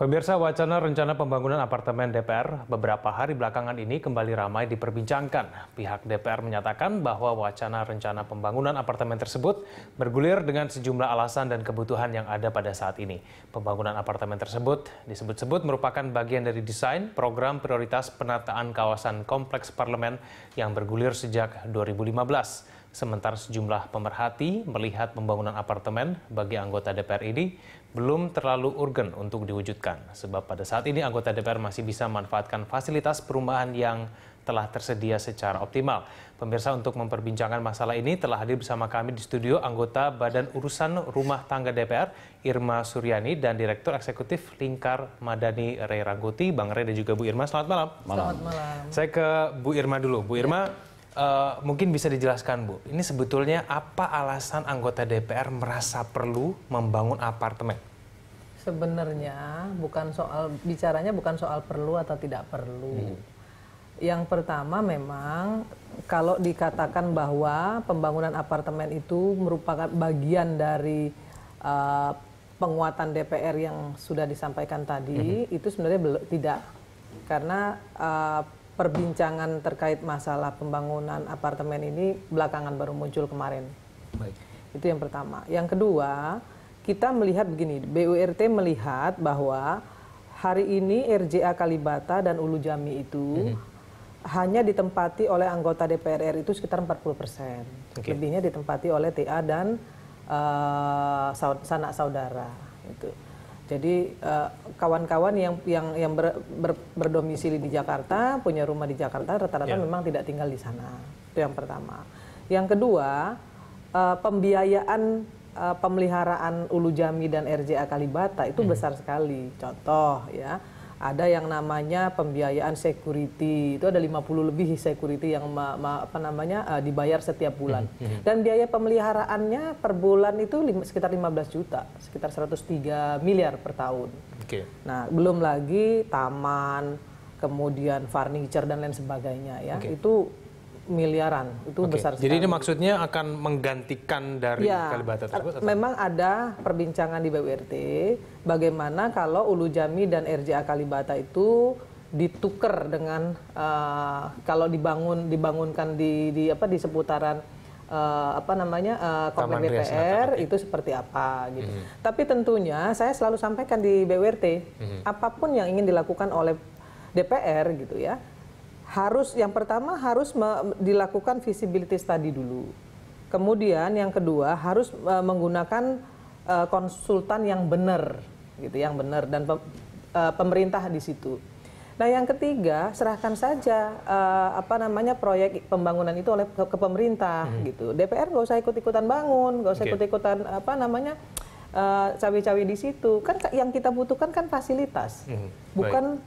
Pemirsa wacana rencana pembangunan apartemen DPR beberapa hari belakangan ini kembali ramai diperbincangkan. Pihak DPR menyatakan bahwa wacana rencana pembangunan apartemen tersebut bergulir dengan sejumlah alasan dan kebutuhan yang ada pada saat ini. Pembangunan apartemen tersebut disebut-sebut merupakan bagian dari desain program prioritas penataan kawasan kompleks parlemen yang bergulir sejak 2015. Sementara sejumlah pemerhati melihat pembangunan apartemen bagi anggota DPR ini belum terlalu urgen untuk diwujudkan, sebab pada saat ini anggota DPR masih bisa memanfaatkan fasilitas perumahan yang telah tersedia secara optimal. Pemirsa untuk memperbincangkan masalah ini telah hadir bersama kami di studio anggota Badan Urusan Rumah Tangga DPR Irma Suryani dan Direktur Eksekutif Lingkar Madani Rey Rangkuti, Bang Rey dan juga Bu Irma. Selamat malam. Selamat malam. Saya ke Bu Irma dulu. Bu Irma, ya. Eh, mungkin bisa dijelaskan Bu, ini sebetulnya apa alasan anggota DPR merasa perlu membangun apartemen? Sebenarnya bukan soal bicaranya bukan soal perlu atau tidak perlu. Hmm. Yang pertama memang kalau dikatakan bahwa pembangunan apartemen itu merupakan bagian dari uh, penguatan DPR yang sudah disampaikan tadi, hmm. itu sebenarnya tidak karena uh, perbincangan terkait masalah pembangunan apartemen ini belakangan baru muncul kemarin. Baik. Itu yang pertama. Yang kedua, kita melihat begini, BURT melihat bahwa hari ini RJA Kalibata dan Ulu Jami itu mm -hmm. hanya ditempati oleh anggota DPR RI itu sekitar 40 persen. Okay. Lebihnya ditempati oleh TA dan uh, sanak saudara. Itu. Jadi eh, kawan-kawan uh, yang yang yang ber, ber, berdomisili di Jakarta, punya rumah di Jakarta, rata-rata yeah. memang tidak tinggal di sana. Itu yang pertama. Yang kedua, uh, pembiayaan uh, pemeliharaan Ulu Jami dan RJA Kalibata itu hmm. besar sekali. Contoh ya ada yang namanya pembiayaan security itu ada 50 lebih security yang ma, ma, apa namanya uh, dibayar setiap bulan mm hmm. dan biaya pemeliharaannya per bulan itu lim, sekitar 15 juta sekitar 103 miliar per tahun okay. nah belum lagi taman kemudian furniture dan lain sebagainya ya okay. itu miliaran itu okay. besar sekali. Jadi ini maksudnya akan menggantikan dari ya, Kalibata tersebut? Atau? Memang ada perbincangan di BWRT bagaimana kalau Ulu Jami dan RJA Kalibata itu ditukar dengan uh, kalau dibangun dibangunkan di, di apa di seputaran uh, apa namanya uh, komplek DPR itu seperti apa gitu. Mm -hmm. Tapi tentunya saya selalu sampaikan di BWRT mm -hmm. apapun yang ingin dilakukan oleh DPR gitu ya harus yang pertama harus dilakukan visibility study dulu. Kemudian yang kedua harus uh, menggunakan uh, konsultan yang benar, gitu, yang benar dan pe, uh, pemerintah di situ. Nah yang ketiga serahkan saja uh, apa namanya proyek pembangunan itu oleh ke, ke pemerintah, hmm. gitu. DPR nggak usah ikut ikutan bangun, nggak usah okay. ikut ikutan apa namanya cawe-cawe uh, di situ. Kan yang kita butuhkan kan fasilitas, hmm. bukan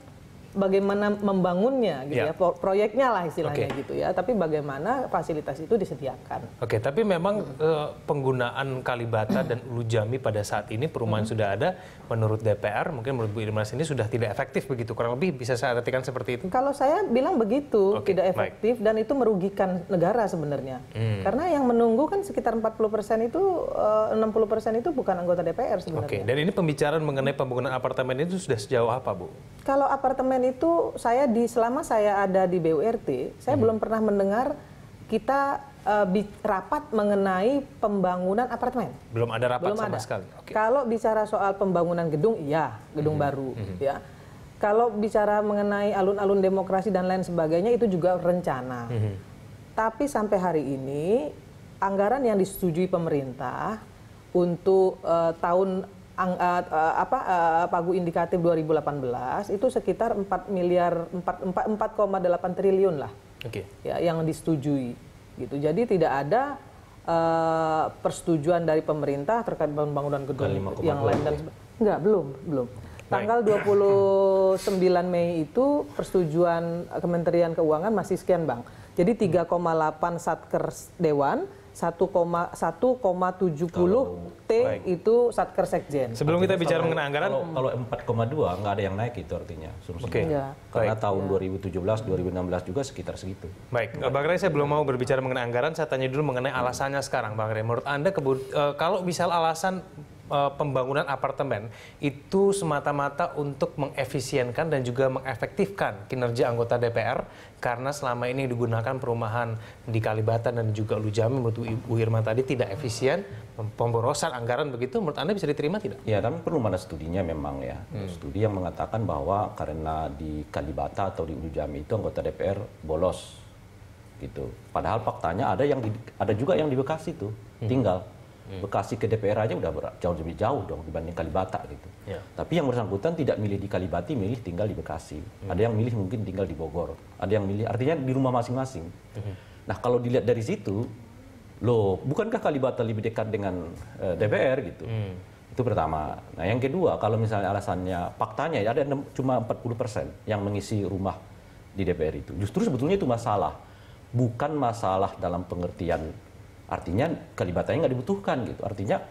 bagaimana membangunnya gitu ya, ya, pro proyeknya lah istilahnya okay. gitu ya tapi bagaimana fasilitas itu disediakan oke okay, tapi memang hmm. uh, penggunaan Kalibata dan Ulu Jami pada saat ini perumahan hmm. sudah ada menurut DPR mungkin menurut Bu Irmas ini sudah tidak efektif begitu kurang lebih bisa saya artikan seperti itu kalau saya bilang begitu okay, tidak efektif baik. dan itu merugikan negara sebenarnya hmm. karena yang menunggu kan sekitar 40% itu eh, uh, 60% itu bukan anggota DPR sebenarnya oke okay. dan ini pembicaraan mengenai pembangunan apartemen itu sudah sejauh apa Bu kalau apartemen itu saya di selama saya ada di BURT, saya hmm. belum pernah mendengar kita uh, rapat mengenai pembangunan apartemen. Belum ada rapat belum sama ada. sekali. Okay. Kalau bicara soal pembangunan gedung, iya, gedung hmm. baru, hmm. ya. Kalau bicara mengenai alun-alun demokrasi dan lain sebagainya itu juga rencana. Hmm. Tapi sampai hari ini anggaran yang disetujui pemerintah untuk uh, tahun ang, uh, uh, apa uh, eh, pagu indikatif 2018 itu sekitar 4 miliar 4,8 triliun lah. Oke. Okay. Ya yang disetujui gitu. Jadi tidak ada uh, persetujuan dari pemerintah terkait pembangunan gedung yang lain dan ya? enggak belum, belum. Tanggal 29 Mei itu persetujuan Kementerian Keuangan masih sekian, Bang. Jadi 3,8 Satker Dewan, 1,70 T itu Satker Sekjen. Sebelum kita bicara mengenai anggaran, kalau, kalau 4,2 nggak ada yang naik itu artinya. Okay. Ya. Iya. Karena baik. tahun ya. 2017, 2016 juga sekitar segitu. Baik, Bang Ray saya belum mau berbicara mengenai anggaran, saya tanya dulu mengenai alasannya sekarang Bang Ray. Menurut Anda kebut, eh, kalau misal alasan Eh, pembangunan apartemen itu semata-mata untuk mengefisienkan dan juga mengefektifkan kinerja anggota DPR karena selama ini digunakan perumahan di Kalibata dan juga Lujami menurut Bu Irma tadi tidak efisien, pemborosan anggaran begitu menurut Anda bisa diterima tidak? Ya, tapi perlu mana studinya memang ya. Hmm. Studi yang mengatakan bahwa karena di Kalibata atau di Lujami itu anggota DPR bolos gitu. Padahal faktanya ada yang di, ada juga yang di Bekasi tuh hmm. tinggal Hmm. Bekasi ke DPR aja udah berat, jauh lebih jauh dong dibanding Kalibata gitu. Ya. Tapi yang bersangkutan tidak milih di Kalibati, milih tinggal di Bekasi. Hmm. Ada yang milih mungkin tinggal di Bogor. Ada yang milih artinya di rumah masing-masing. Hmm. Nah, kalau dilihat dari situ, loh, bukankah Kalibata lebih dekat dengan uh, eh, DPR gitu? Hmm. Itu pertama. Nah, yang kedua, kalau misalnya alasannya faktanya ada 6, cuma 40% yang mengisi rumah di DPR itu. Justru sebetulnya itu masalah. Bukan masalah dalam pengertian Artinya kelibatannya nggak dibutuhkan gitu. Artinya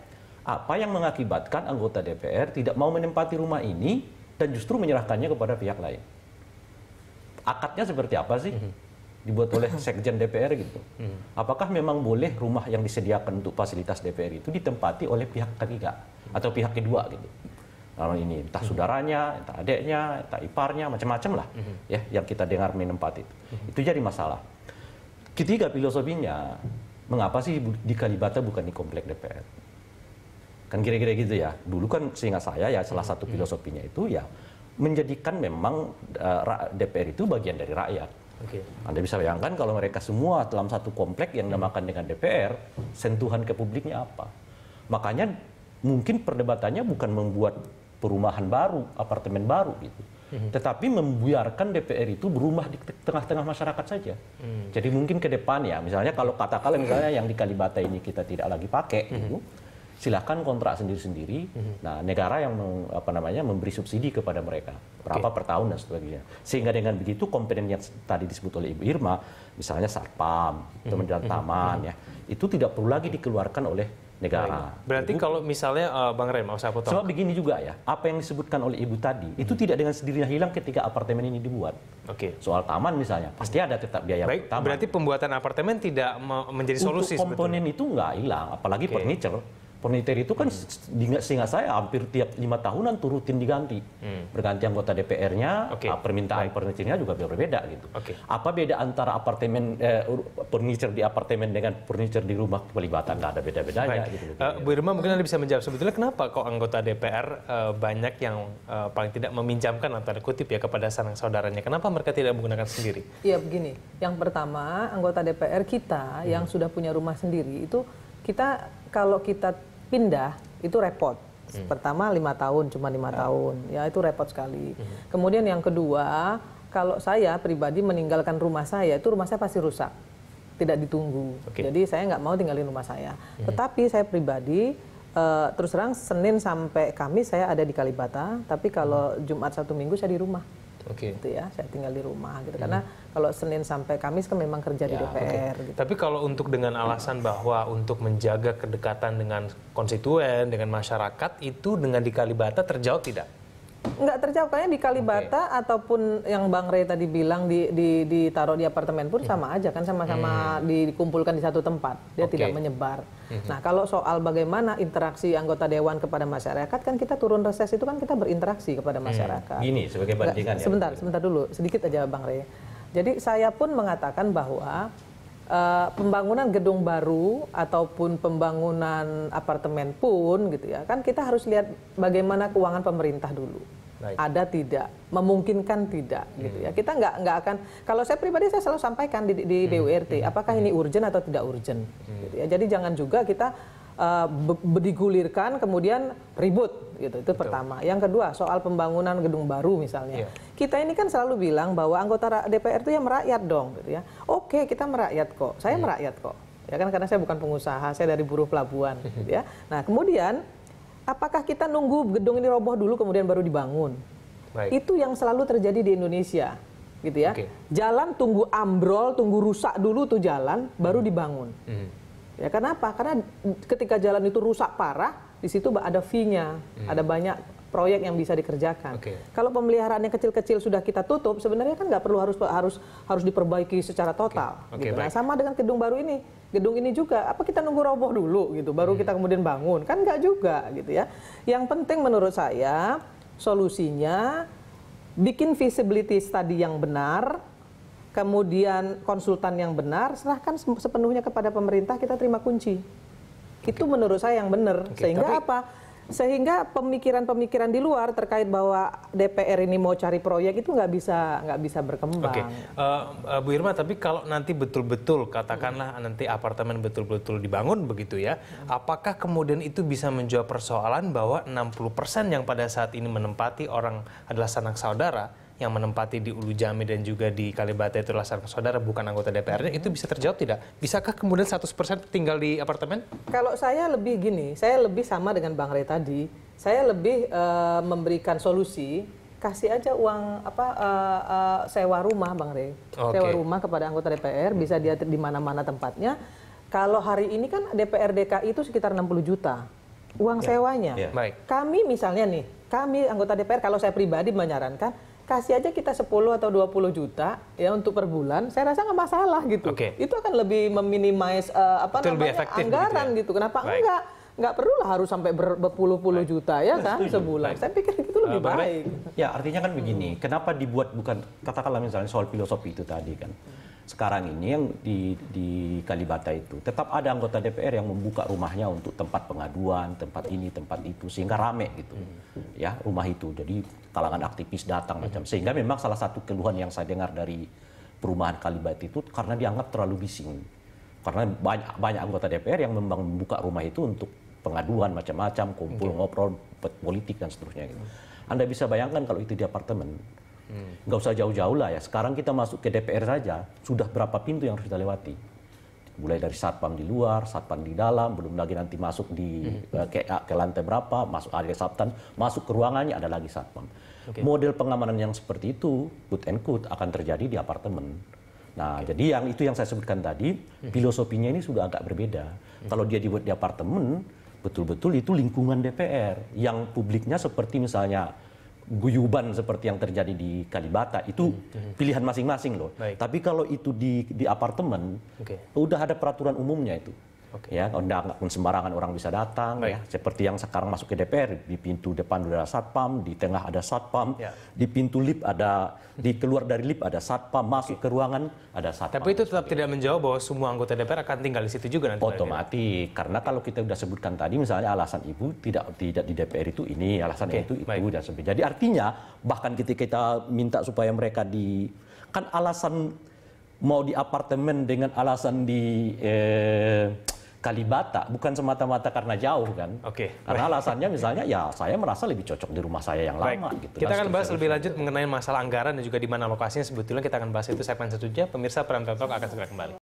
apa yang mengakibatkan anggota DPR tidak mau menempati rumah ini dan justru menyerahkannya kepada pihak lain. Akadnya seperti apa sih? Mhm. Dibuat oleh sekjen DPR gitu. Mhm. Apakah memang boleh rumah yang disediakan untuk fasilitas DPR itu ditempati oleh pihak ketiga atau pihak kedua gitu? Kalau nah, ini entah mhm. saudaranya, entah adiknya, entah iparnya, macam-macam lah ya yang kita dengar menempati itu. Itu jadi masalah. Ketiga filosofinya mengapa sih di Kalibata bukan di komplek DPR? Kan kira-kira gitu ya. Dulu kan sehingga saya ya salah satu filosofinya itu ya menjadikan memang uh, eh, DPR itu bagian dari rakyat. Okay. Anda bisa bayangkan kalau mereka semua dalam satu komplek yang mm. dinamakan dengan DPR, sentuhan ke publiknya apa? Makanya mungkin perdebatannya bukan membuat perumahan baru, apartemen baru gitu. Hmm. Tetapi membiarkan DPR itu berumah di tengah-tengah masyarakat saja. Hmm. Jadi mungkin ke depan ya, misalnya kalau katakanlah misalnya yang di Kalibata ini kita tidak lagi pakai, hmm. gitu, silahkan kontrak sendiri-sendiri. Hmm. Nah, negara yang meng, apa namanya memberi subsidi kepada mereka berapa okay. per tahun dan sebagainya. Sehingga dengan begitu komponen yang tadi disebut oleh Ibu Irma, misalnya satpam, hmm. teman hmm. taman ya, itu tidak perlu lagi dikeluarkan oleh negara. Baik. Berarti Ibu, kalau misalnya uh, Bang Rem, mau saya potong. Sebab begini juga ya, apa yang disebutkan oleh Ibu tadi hmm. itu tidak dengan sendirinya hilang ketika apartemen ini dibuat. Oke. Okay. Soal taman misalnya, pasti ada tetap biaya Baik, taman. Berarti pembuatan apartemen tidak menjadi solusi Untuk komponen sebetulnya. itu nggak hilang, apalagi okay. furniture Perniter itu kan hmm. sehingga saya hampir tiap lima tahunan tuh rutin diganti. Hmm. Berganti anggota DPR-nya, okay. Ah, permintaan Baik. nya juga berbeda gitu. Okay. Apa beda antara apartemen eh, furniture di apartemen dengan furniture di rumah Pelibatan? Nggak ada beda-bedanya gitu, gitu. Uh, Bu Irma mungkin Anda bisa menjawab sebetulnya kenapa kok anggota DPR uh, eh, banyak yang uh, paling tidak meminjamkan antara kutip ya kepada sanak saudaranya. Kenapa mereka tidak menggunakan sendiri? Iya begini, yang pertama anggota DPR kita hmm. yang sudah punya rumah sendiri itu kita kalau kita pindah itu repot. Hmm. Pertama lima tahun, cuma lima hmm. tahun, ya itu repot sekali. Hmm. Kemudian yang kedua, kalau saya pribadi meninggalkan rumah saya, itu rumah saya pasti rusak, tidak ditunggu. Okay. Jadi saya nggak mau tinggalin rumah saya. Hmm. Tetapi saya pribadi uh, terus terang Senin sampai Kamis saya ada di Kalibata, tapi kalau hmm. Jumat satu minggu saya di rumah okay. gitu ya saya tinggal di rumah gitu hmm. karena kalau Senin sampai Kamis kan memang kerja ya, di DPR okay. gitu. tapi kalau untuk dengan alasan bahwa untuk menjaga kedekatan dengan konstituen dengan masyarakat itu dengan di Kalibata terjawab tidak nggak tercapainya di Kalibata okay. ataupun yang Bang Rey tadi bilang di, di ditaruh di apartemen pun iya. sama aja kan sama-sama hmm. dikumpulkan di satu tempat dia okay. tidak menyebar. Hmm. Nah kalau soal bagaimana interaksi anggota dewan kepada masyarakat kan kita turun reses itu kan kita berinteraksi kepada hmm. masyarakat. Hmm. Gini sebagai bandingan nggak, ya. Sebentar sebentar dulu sedikit aja Bang Rey. Jadi saya pun mengatakan bahwa uh, pembangunan gedung baru ataupun pembangunan apartemen pun gitu ya kan kita harus lihat bagaimana keuangan pemerintah dulu Baik. ada tidak memungkinkan tidak hmm. gitu ya hmm. kita nggak nggak akan kalau saya pribadi saya selalu sampaikan di, di BURT hmm. hmm. apakah ini urgent atau tidak urgent hmm. gitu ya jadi jangan juga kita uh, digulirkan kemudian ribut gitu itu Betul. pertama yang kedua soal pembangunan gedung baru misalnya yeah. kita ini kan selalu bilang bahwa anggota DPR itu yang merakyat dong gitu ya oke okay, kita merakyat kok, saya hmm. merakyat kok, ya kan karena saya bukan pengusaha, saya dari buruh pelabuhan, ya. Nah kemudian apakah kita nunggu gedung ini roboh dulu kemudian baru dibangun? Baik. Itu yang selalu terjadi di Indonesia, gitu ya. Okay. Jalan tunggu ambrol, tunggu rusak dulu tuh jalan, hmm. baru dibangun. Hmm. Ya kenapa? Karena ketika jalan itu rusak parah, di situ ada fee-nya, hmm. ada banyak proyek yang bisa dikerjakan. Okay. Kalau pemeliharaan yang kecil-kecil sudah kita tutup, sebenarnya kan nggak perlu harus harus harus diperbaiki secara total. Okay. Okay, gitu. Nah, sama dengan gedung baru ini, gedung ini juga apa kita nunggu roboh dulu gitu, baru hmm. kita kemudian bangun kan nggak juga gitu ya. Yang penting menurut saya solusinya bikin visibility study yang benar, kemudian konsultan yang benar, serahkan sepenuhnya kepada pemerintah kita terima kunci. Itu menurut saya yang benar. Okay, Sehingga tapi... apa? sehingga pemikiran-pemikiran di luar terkait bahwa DPR ini mau cari proyek itu nggak bisa nggak bisa berkembang. Oke, okay. uh, eh, eh, Bu Irma, tapi kalau nanti betul-betul katakanlah hmm. nanti apartemen betul-betul dibangun begitu ya, hmm. apakah kemudian itu bisa menjawab persoalan bahwa 60% yang pada saat ini menempati orang adalah sanak saudara? yang menempati di Ulu Jami dan juga di Kalibata itu adalah saudara bukan anggota DPRD itu bisa terjawab tidak? Bisakah kemudian 100% tinggal di apartemen? Kalau saya lebih gini, saya lebih sama dengan Bang Rey tadi. Saya lebih uh, memberikan solusi kasih aja uang apa uh, uh, sewa rumah Bang Rey. Okay. Sewa rumah kepada anggota DPR bisa dia di mana-mana tempatnya. Kalau hari ini kan DPR DKI itu sekitar 60 juta uang yeah. sewanya. Yeah. Kami misalnya nih, kami anggota DPR kalau saya pribadi menyarankan kasih aja kita 10 atau 20 juta ya untuk per bulan, saya rasa nggak masalah gitu. Okay. Itu akan lebih meminimais uh, eh, apa itu namanya anggaran ya? gitu, ya? Kenapa Baik. enggak? Nggak lah harus sampai ber, berpuluh-puluh juta ya kan setuju. sebulan. Baik. Saya pikir itu lebih uh, baik. Ya artinya kan begini, hmm. kenapa dibuat bukan katakanlah misalnya soal filosofi itu tadi kan. Hmm sekarang ini yang di, di Kalibata itu tetap ada anggota DPR yang membuka rumahnya untuk tempat pengaduan, tempat ini, tempat itu sehingga rame gitu. Hmm. Ya, rumah itu. Jadi kalangan aktivis datang macam hmm. sehingga memang salah satu keluhan yang saya dengar dari perumahan Kalibata itu karena dianggap terlalu bising. Karena banyak banyak anggota DPR yang memang membuka rumah itu untuk pengaduan macam-macam, kumpul okay. ngobrol politik dan seterusnya gitu. Hmm. Anda bisa bayangkan kalau itu di apartemen Hmm. Nggak usah jauh-jauh lah ya. Sekarang kita masuk ke DPR saja, sudah berapa pintu yang harus kita lewati? Mulai dari satpam di luar, satpam di dalam, belum lagi nanti masuk di hmm. Eh, ke, eh, ke lantai berapa, masuk area satpam, masuk ke ruangannya ada lagi satpam. Okay. Model pengamanan yang seperti itu, put and cut akan terjadi di apartemen. Nah, okay. jadi yang itu yang saya sebutkan tadi, hmm. filosofinya ini sudah agak berbeda. Hmm. Kalau dia dibuat di apartemen, betul-betul itu lingkungan DPR yang publiknya seperti misalnya guyuban seperti yang terjadi di Kalibata itu hmm, hmm. pilihan masing-masing loh. Baik. Tapi kalau itu di di apartemen okay. udah ada peraturan umumnya itu. Okay. Ya, undang sembarangan orang bisa datang. Ya. Seperti yang sekarang masuk ke DPR, di pintu depan ada satpam, di tengah ada satpam, ya. di pintu lip ada, di keluar dari lip ada satpam, masuk ke ruangan ada satpam. Tapi itu tetap tidak menjawab bahwa semua anggota DPR akan tinggal di situ juga nanti. Otomatis, karena kalau kita sudah sebutkan tadi, misalnya alasan ibu tidak tidak di DPR itu ini, alasan okay. itu ibu dan sebagainya. Jadi artinya bahkan ketika kita minta supaya mereka di kan alasan mau di apartemen dengan alasan di eh, Kalibata bukan semata-mata karena jauh kan. Oke. Okay. Karena alasannya misalnya ya saya merasa lebih cocok di rumah saya yang Baik. lama gitu. Kita nah, akan bahas lebih lanjut mengenai masalah anggaran dan juga di mana lokasinya sebetulnya kita akan bahas itu segmen selanjutnya. Pemirsa Prime Talk akan segera kembali.